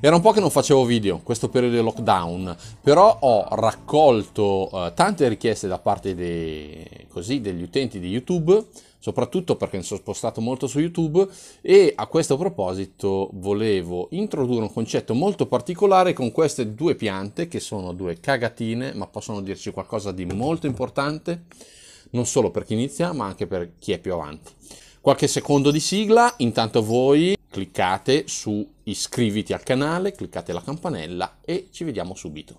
Era un po' che non facevo video, questo periodo di lockdown, però ho raccolto eh, tante richieste da parte dei, così, degli utenti di YouTube, soprattutto perché mi sono spostato molto su YouTube e a questo proposito volevo introdurre un concetto molto particolare con queste due piante che sono due cagatine, ma possono dirci qualcosa di molto importante, non solo per chi inizia, ma anche per chi è più avanti qualche secondo di sigla, intanto voi cliccate su iscriviti al canale, cliccate la campanella e ci vediamo subito.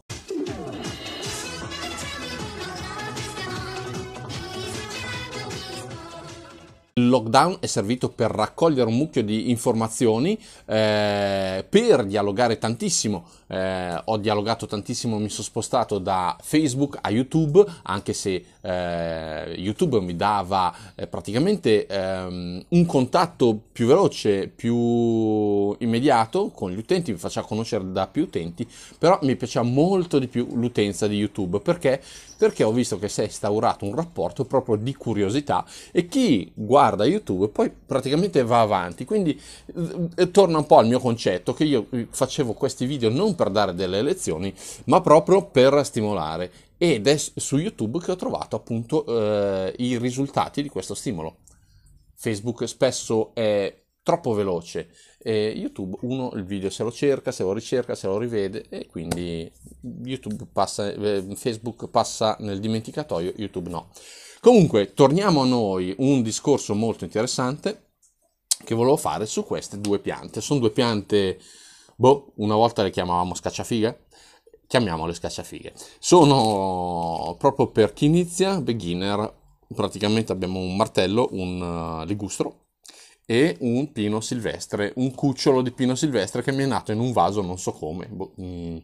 Il lockdown è servito per raccogliere un mucchio di informazioni, eh, per dialogare tantissimo eh, ho dialogato tantissimo, mi sono spostato da Facebook a YouTube, anche se eh, YouTube mi dava eh, praticamente ehm, un contatto più veloce, più immediato con gli utenti, mi faceva conoscere da più utenti, però mi piaceva molto di più l'utenza di YouTube perché? Perché ho visto che si è instaurato un rapporto proprio di curiosità e chi guarda YouTube poi praticamente va avanti, quindi eh, torna un po' al mio concetto che io eh, facevo questi video non per dare delle lezioni, ma proprio per stimolare. Ed è su YouTube che ho trovato appunto eh, i risultati di questo stimolo. Facebook spesso è troppo veloce. Eh, YouTube uno il video se lo cerca, se lo ricerca, se lo rivede e quindi YouTube passa, eh, Facebook passa nel dimenticatoio, YouTube no. Comunque, torniamo a noi, un discorso molto interessante che volevo fare su queste due piante. Sono due piante Boh, una volta le chiamavamo scacciafighe, chiamiamole scacciafighe. Sono proprio per chi inizia, beginner, praticamente abbiamo un martello, un eh, ligustro e un pino silvestre, un cucciolo di pino silvestre che mi è nato in un vaso non so come. Boh, mm,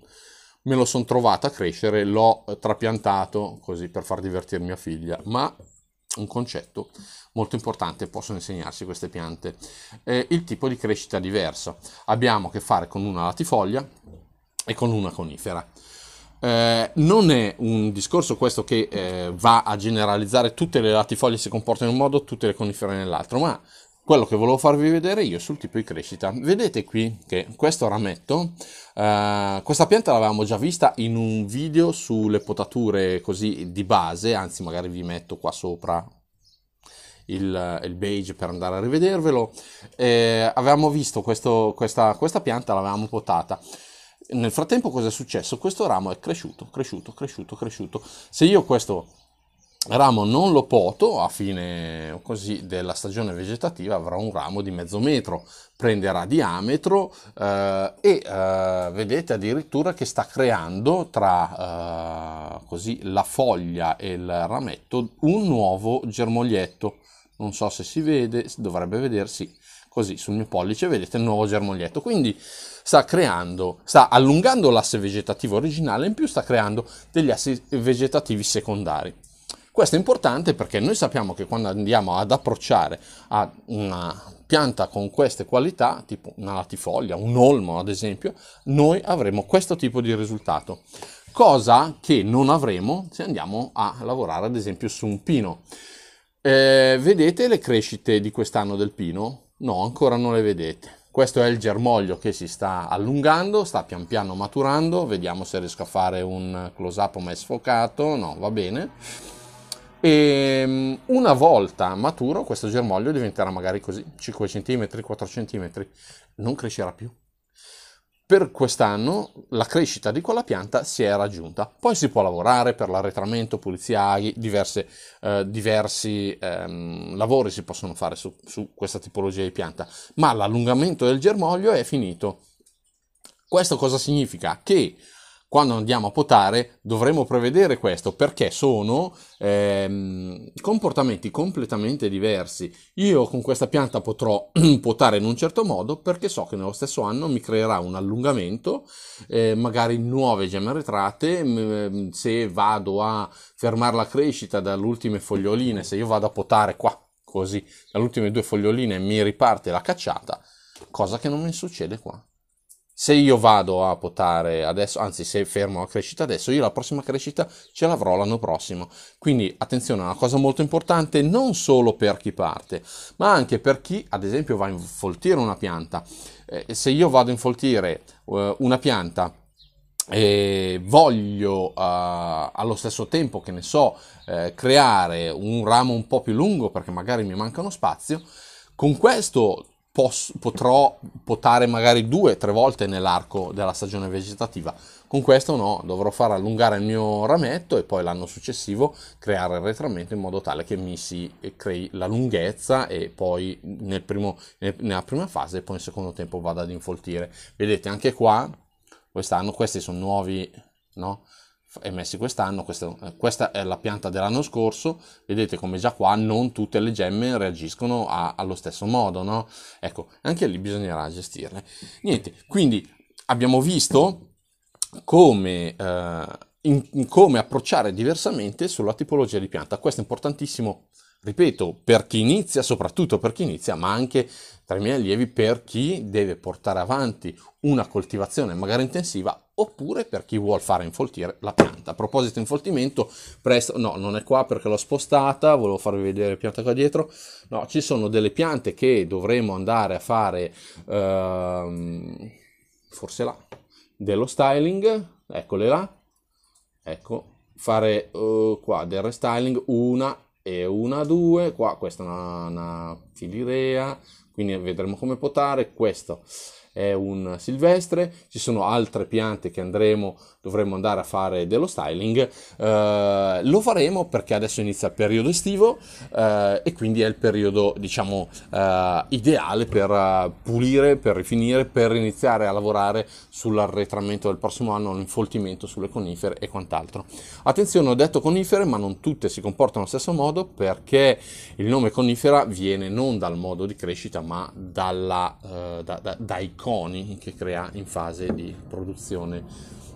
me lo sono trovato a crescere, l'ho trapiantato così per far divertire mia figlia, ma un concetto molto importante possono insegnarsi queste piante. Eh, il tipo di crescita diversa. Abbiamo a che fare con una latifoglia e con una conifera. Eh, non è un discorso questo che eh, va a generalizzare tutte le latifoglie si comportano in un modo, tutte le conifere nell'altro, ma quello che volevo farvi vedere io sul tipo di crescita. Vedete qui che questo rametto, eh, questa pianta l'avevamo già vista in un video sulle potature così di base, anzi magari vi metto qua sopra il, il beige per andare a rivedervelo. Eh, avevamo visto questo, questa, questa pianta, l'avevamo potata nel frattempo cosa è successo? Questo ramo è cresciuto, cresciuto, cresciuto, cresciuto. Se io questo ramo non lo poto a fine così, della stagione vegetativa avrà un ramo di mezzo metro, prenderà diametro eh, e eh, vedete addirittura che sta creando tra eh, così, la foglia e il rametto un nuovo germoglietto. Non so se si vede, dovrebbe vedersi così sul mio pollice vedete il nuovo germoglietto. Quindi sta creando, sta allungando l'asse vegetativo originale, in più sta creando degli assi vegetativi secondari. Questo è importante perché noi sappiamo che quando andiamo ad approcciare a una pianta con queste qualità, tipo una latifoglia, un olmo ad esempio, noi avremo questo tipo di risultato. Cosa che non avremo se andiamo a lavorare ad esempio su un pino. Eh, vedete le crescite di quest'anno del pino? No, ancora non le vedete. Questo è il germoglio che si sta allungando, sta pian piano maturando, vediamo se riesco a fare un close up ma è sfocato, no, va bene e ehm, una volta maturo questo germoglio diventerà magari così, 5 cm, 4 cm, non crescerà più. Per quest'anno la crescita di quella pianta si è raggiunta, poi si può lavorare per l'arretramento, puliziaghi, diverse, eh, diversi ehm, lavori si possono fare su, su questa tipologia di pianta, ma l'allungamento del germoglio è finito. Questo cosa significa? Che quando andiamo a potare dovremo prevedere questo perché sono ehm, comportamenti completamente diversi. Io con questa pianta potrò potare in un certo modo perché so che nello stesso anno mi creerà un allungamento, eh, magari nuove gemme retrate, ehm, se vado a fermare la crescita dalle ultime foglioline, se io vado a potare qua così dalle ultime due foglioline mi riparte la cacciata, cosa che non mi succede qua se io vado a potare adesso, anzi se fermo la crescita adesso, io la prossima crescita ce l'avrò l'anno prossimo. Quindi attenzione, è una cosa molto importante non solo per chi parte, ma anche per chi ad esempio va a infoltire una pianta. Eh, se io vado a infoltire eh, una pianta e voglio eh, allo stesso tempo che ne so eh, creare un ramo un po' più lungo perché magari mi manca uno spazio, con questo posso, potrò potare magari due o tre volte nell'arco della stagione vegetativa. Con questo no, dovrò far allungare il mio rametto e poi l'anno successivo creare il retramento in modo tale che mi si eh, crei la lunghezza e poi nel primo, nella prima fase e poi in secondo tempo vado ad infoltire. Vedete anche qua, quest'anno questi sono nuovi, no? emessi quest'anno, questa, questa, è la pianta dell'anno scorso, vedete come già qua non tutte le gemme reagiscono a, allo stesso modo, no? Ecco, anche lì bisognerà gestirle. Niente, quindi abbiamo visto come... Eh, in, in come approcciare diversamente sulla tipologia di pianta. Questo è importantissimo, ripeto, per chi inizia, soprattutto per chi inizia, ma anche tra i miei allievi per chi deve portare avanti una coltivazione magari intensiva oppure per chi vuole fare infoltire la pianta. A proposito infoltimento, presto, no, non è qua perché l'ho spostata, volevo farvi vedere la pianta qua dietro. No, ci sono delle piante che dovremo andare a fare, ehm, forse là, dello styling, eccole là, ecco, fare eh, qua del restyling, una e una, due, qua questa è una, una filirea, quindi vedremo come potare, questo è un silvestre, ci sono altre piante che andremo, dovremo andare a fare dello styling, eh, lo faremo perché adesso inizia il periodo estivo eh, e quindi è il periodo diciamo eh, ideale per eh, pulire, per rifinire, per iniziare a lavorare sull'arretramento del prossimo anno, l'infoltimento sulle conifere e quant'altro. Attenzione, ho detto conifere ma non tutte si comportano allo stesso modo perché il nome conifera viene non dal modo di crescita ma dalla, eh, da, da, dai coni che crea in fase di produzione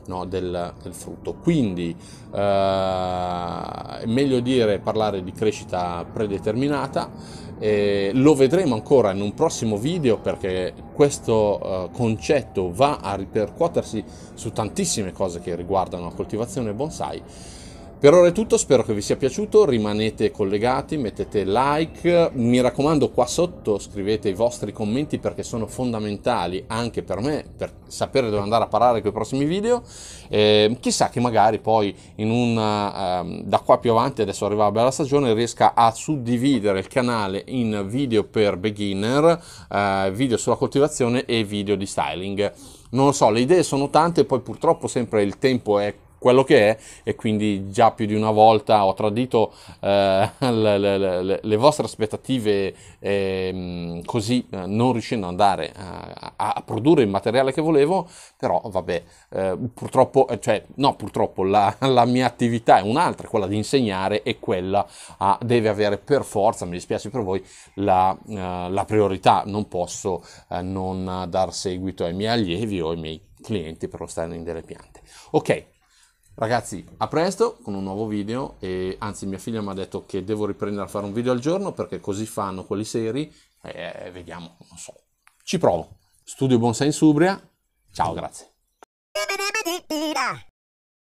no, del, del, frutto. Quindi eh, è meglio dire parlare di crescita predeterminata. Eh, lo vedremo ancora in un prossimo video perché questo eh, concetto va a ripercuotersi su tantissime cose che riguardano la coltivazione bonsai. Per ora è tutto, spero che vi sia piaciuto, rimanete collegati, mettete like, mi raccomando qua sotto scrivete i vostri commenti perché sono fondamentali anche per me, per sapere dove andare a parare con i prossimi video. Eh, chissà che magari poi una, eh, da qua più avanti, adesso arriva la bella stagione, riesca a suddividere il canale in video per beginner, eh, video sulla coltivazione e video di styling non lo so, le idee sono tante, poi purtroppo sempre il tempo è quello che è e quindi già più di una volta ho tradito eh, le, le, le, vostre aspettative ehm, eh, così non riuscendo ad andare eh, a, a, produrre il materiale che volevo, però vabbè, eh, purtroppo, eh, cioè no, purtroppo la, la, mia attività è un'altra, quella di insegnare e quella ah, deve avere per forza, mi dispiace per voi, la, eh, la priorità, non posso non dar seguito ai miei allievi o ai miei clienti per lo styling delle piante. Ok, Ragazzi, a presto con un nuovo video e anzi mia figlia mi ha detto che devo riprendere a fare un video al giorno perché così fanno quelli seri e eh, vediamo, non so. Ci provo. Studio Bonsai in Subria. Ciao, grazie.